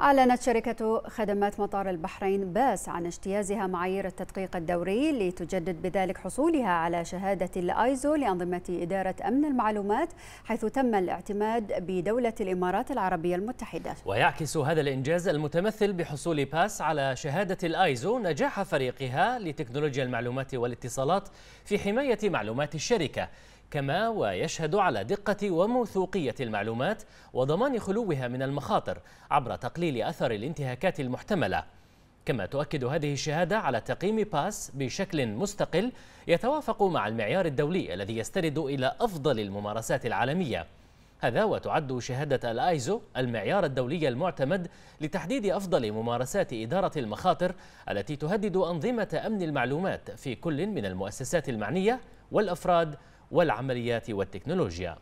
أعلنت شركة خدمات مطار البحرين باس عن اجتيازها معايير التدقيق الدوري لتجدد بذلك حصولها على شهادة الأيزو لأنظمة إدارة أمن المعلومات حيث تم الاعتماد بدولة الإمارات العربية المتحدة ويعكس هذا الإنجاز المتمثل بحصول باس على شهادة الأيزو نجاح فريقها لتكنولوجيا المعلومات والاتصالات في حماية معلومات الشركة كما ويشهد على دقة وموثوقية المعلومات وضمان خلوها من المخاطر عبر تقليل أثر الانتهاكات المحتملة كما تؤكد هذه الشهادة على تقييم باس بشكل مستقل يتوافق مع المعيار الدولي الذي يستند إلى أفضل الممارسات العالمية هذا وتعد شهادة الآيزو المعيار الدولي المعتمد لتحديد أفضل ممارسات إدارة المخاطر التي تهدد أنظمة أمن المعلومات في كل من المؤسسات المعنية والأفراد والعمليات والتكنولوجيا